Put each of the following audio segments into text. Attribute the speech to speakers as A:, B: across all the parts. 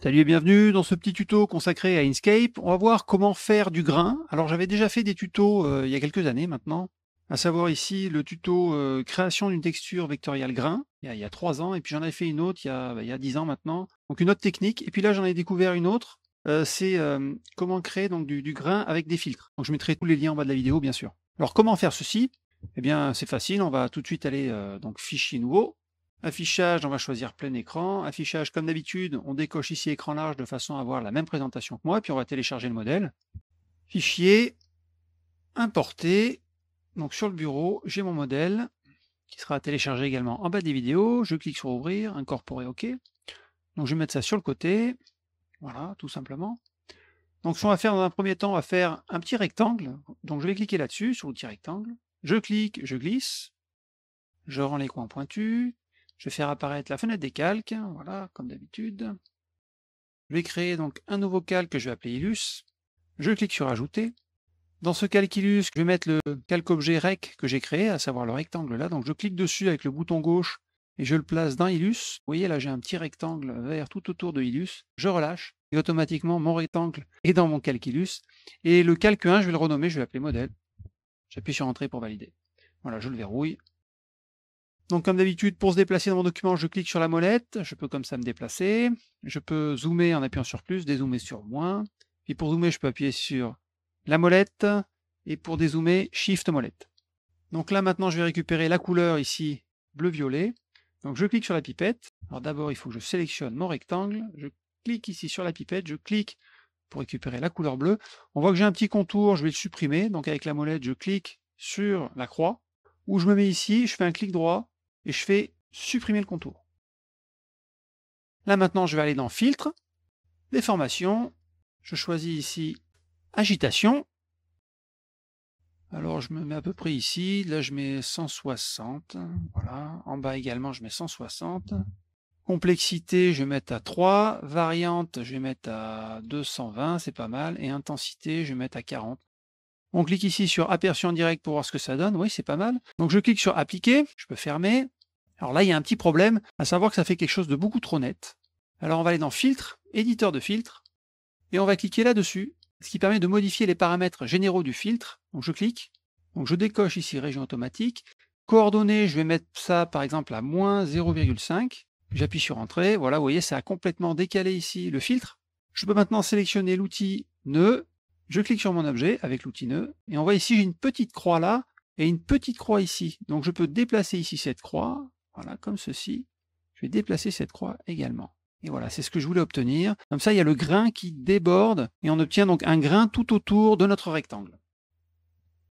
A: Salut et bienvenue dans ce petit tuto consacré à Inkscape. On va voir comment faire du grain. Alors j'avais déjà fait des tutos euh, il y a quelques années maintenant, à savoir ici le tuto euh, création d'une texture vectorielle grain, il y a trois ans, et puis j'en avais fait une autre bah, il y a dix ans maintenant. Donc une autre technique, et puis là j'en ai découvert une autre, euh, c'est comment créer donc du, grain avec des filtres. Donc je mettrai tous les liens en bas de la vidéo bien sûr. Alors comment faire ceci Eh bien c'est facile, on va tout de suite aller donc fichier nouveau, Affichage, on va choisir plein écran. Affichage, comme d'habitude, on décoche ici écran large de façon à avoir la même présentation que moi, puis on va télécharger le modèle. Fichier, importer. Donc sur le bureau, j'ai mon modèle qui sera téléchargé également en bas des vidéos. Je clique sur ouvrir, incorporer, OK. Donc je vais mettre ça sur le côté. Voilà, tout simplement. Donc ce qu'on va faire dans un premier temps, on va faire un petit rectangle. Donc je vais cliquer là-dessus, sur le rectangle. Je clique, je glisse. Je rends les coins pointus. Je vais faire apparaître la fenêtre des calques, voilà, comme d'habitude. Je vais créer donc un nouveau calque que je vais appeler Illus. Je clique sur Ajouter. Dans ce calque Illus, je vais mettre le calque objet rec que j'ai créé, à savoir le rectangle là. Donc je clique dessus avec le bouton gauche et je le place dans Illus. Vous voyez là, j'ai un petit rectangle vert tout autour de Illus. Je relâche et automatiquement mon rectangle est dans mon calque Illus. Et le calque 1, je vais le renommer, je vais l'appeler modèle. J'appuie sur Entrée pour valider. Voilà, je le verrouille. Donc comme d'habitude, pour se déplacer dans mon document, je clique sur la molette, je peux comme ça me déplacer, je peux zoomer en appuyant sur plus, dézoomer sur moins, puis pour zoomer, je peux appuyer sur la molette, et pour dézoomer, Shift molette. Donc là maintenant, je vais récupérer la couleur ici, bleu-violet, donc je clique sur la pipette, alors d'abord il faut que je sélectionne mon rectangle, je clique ici sur la pipette, je clique pour récupérer la couleur bleue, on voit que j'ai un petit contour, je vais le supprimer, donc avec la molette, je clique sur la croix, ou je me mets ici, je fais un clic droit, et je fais supprimer le contour. Là maintenant, je vais aller dans Filtre, Déformation, je choisis ici Agitation. Alors je me mets à peu près ici, là je mets 160, voilà, en bas également je mets 160. Complexité, je vais mettre à 3, variante, je vais mettre à 220, c'est pas mal, et intensité, je vais mettre à 40. On clique ici sur aperçu en direct pour voir ce que ça donne. Oui, c'est pas mal. Donc je clique sur appliquer, je peux fermer. Alors là, il y a un petit problème, à savoir que ça fait quelque chose de beaucoup trop net. Alors on va aller dans Filtre, éditeur de filtre, et on va cliquer là-dessus, ce qui permet de modifier les paramètres généraux du filtre. Donc je clique, donc je décoche ici région automatique. Coordonnées, je vais mettre ça par exemple à moins 0,5. J'appuie sur Entrée. Voilà, vous voyez, ça a complètement décalé ici le filtre. Je peux maintenant sélectionner l'outil nœud. Je clique sur mon objet avec l'outil nœud. Et on voit ici, j'ai une petite croix là et une petite croix ici. Donc je peux déplacer ici cette croix voilà, comme ceci. Je vais déplacer cette croix également. Et voilà, c'est ce que je voulais obtenir. Comme ça, il y a le grain qui déborde et on obtient donc un grain tout autour de notre rectangle.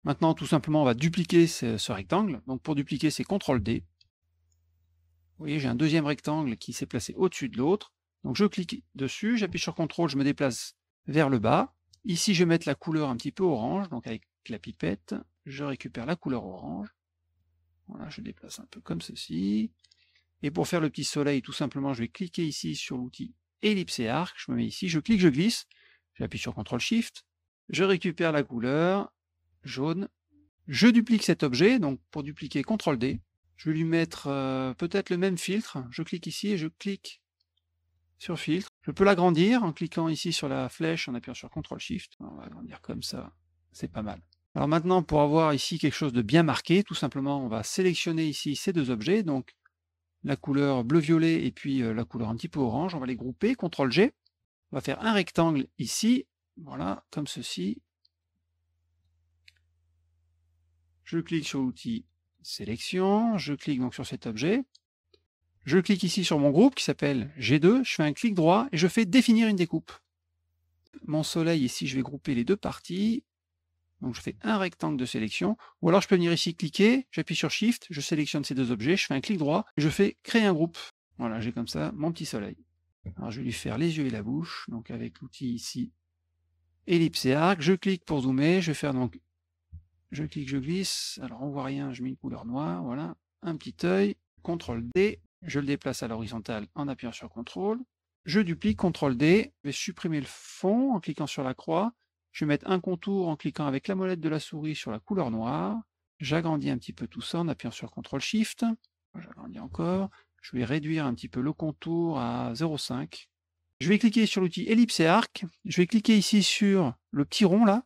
A: Maintenant, tout simplement, on va dupliquer ce, rectangle. Donc pour dupliquer, c'est CTRL-D. Vous voyez, j'ai un deuxième rectangle qui s'est placé au-dessus de l'autre. Donc je clique dessus, j'appuie sur CTRL, je me déplace vers le bas. Ici, je vais mettre la couleur un petit peu orange, donc avec la pipette, je récupère la couleur orange je déplace un peu comme ceci. Et pour faire le petit soleil, tout simplement, je vais cliquer ici sur l'outil ellipse et arc. Je me mets ici, je clique, je glisse. J'appuie sur CTRL SHIFT. Je récupère la couleur jaune. Je duplique cet objet. Donc pour dupliquer, CTRL D. Je vais lui mettre euh, peut-être le même filtre. Je clique ici et je clique sur filtre. Je peux l'agrandir en cliquant ici sur la flèche en appuyant sur CTRL SHIFT. On va l'agrandir comme ça. C'est pas mal. Alors maintenant, pour avoir ici quelque chose de bien marqué, tout simplement, on va sélectionner ici ces deux objets, donc la couleur bleu-violet et puis euh, la couleur un petit peu orange. On va les grouper, CTRL-G. On va faire un rectangle ici, voilà, comme ceci. Je clique sur l'outil Sélection, je clique donc sur cet objet. Je clique ici sur mon groupe qui s'appelle G2, je fais un clic droit et je fais définir une découpe. Mon soleil, ici je vais grouper les deux parties, donc je fais un rectangle de sélection, ou alors je peux venir ici cliquer, j'appuie sur Shift, je sélectionne ces deux objets, je fais un clic droit, je fais créer un groupe. Voilà, j'ai comme ça mon petit soleil. Alors je vais lui faire les yeux et la bouche, donc avec l'outil ici, ellipse et arc, je clique pour zoomer, je vais faire donc, je clique, je glisse, alors on voit rien, je mets une couleur noire, voilà, un petit œil, CTRL D, je le déplace à l'horizontale en appuyant sur CTRL, je duplique, CTRL D, je vais supprimer le fond en cliquant sur la croix, je vais mettre un contour en cliquant avec la molette de la souris sur la couleur noire. J'agrandis un petit peu tout ça en appuyant sur CTRL-SHIFT. J'agrandis encore. Je vais réduire un petit peu le contour à 0,5. Je vais cliquer sur l'outil ellipse et arc. Je vais cliquer ici sur le petit rond là.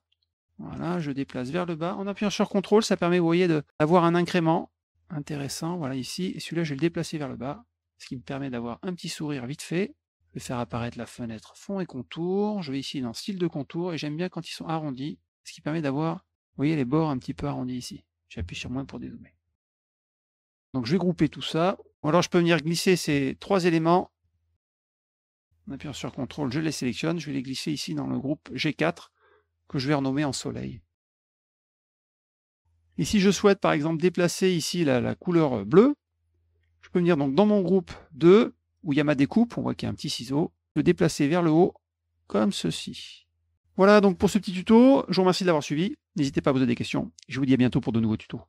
A: Voilà, je déplace vers le bas. En appuyant sur CTRL, ça permet, vous voyez, d'avoir un incrément intéressant. Voilà ici. Et celui-là, je vais le déplacer vers le bas. Ce qui me permet d'avoir un petit sourire vite fait. Je vais faire apparaître la fenêtre fond et contour. Je vais ici dans style de contour et j'aime bien quand ils sont arrondis, ce qui permet d'avoir, voyez, les bords un petit peu arrondis ici. J'appuie sur moins pour dézoomer. Donc je vais grouper tout ça. Ou alors je peux venir glisser ces trois éléments. En appuyant sur CTRL, je les sélectionne. Je vais les glisser ici dans le groupe G4 que je vais renommer en soleil. Et si je souhaite par exemple déplacer ici la, la couleur bleue, je peux venir donc dans mon groupe 2, où ma découpe, on voit qu'il y a un petit ciseau, le déplacer vers le haut, comme ceci. Voilà donc pour ce petit tuto, je vous remercie de l'avoir suivi, n'hésitez pas à poser des questions, je vous dis à bientôt pour de nouveaux tutos.